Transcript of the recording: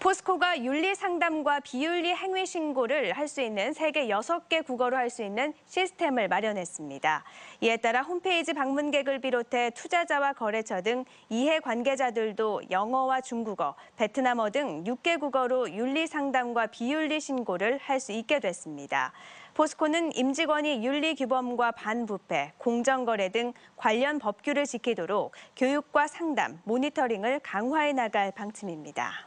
포스코가 윤리 상담과 비윤리 행위 신고를 할 수 있는 세계 6개 국어로 할 수 있는 시스템을 마련했습니다. 이에 따라 홈페이지 방문객을 비롯해 투자자와 거래처 등 이해 관계자들도 영어와 중국어, 베트남어 등 6개 국어로 윤리 상담과 비윤리 신고를 할 수 있게 됐습니다. 포스코는 임직원이 윤리 규범과 반부패, 공정거래 등 관련 법규를 지키도록 교육과 상담, 모니터링을 강화해 나갈 방침입니다.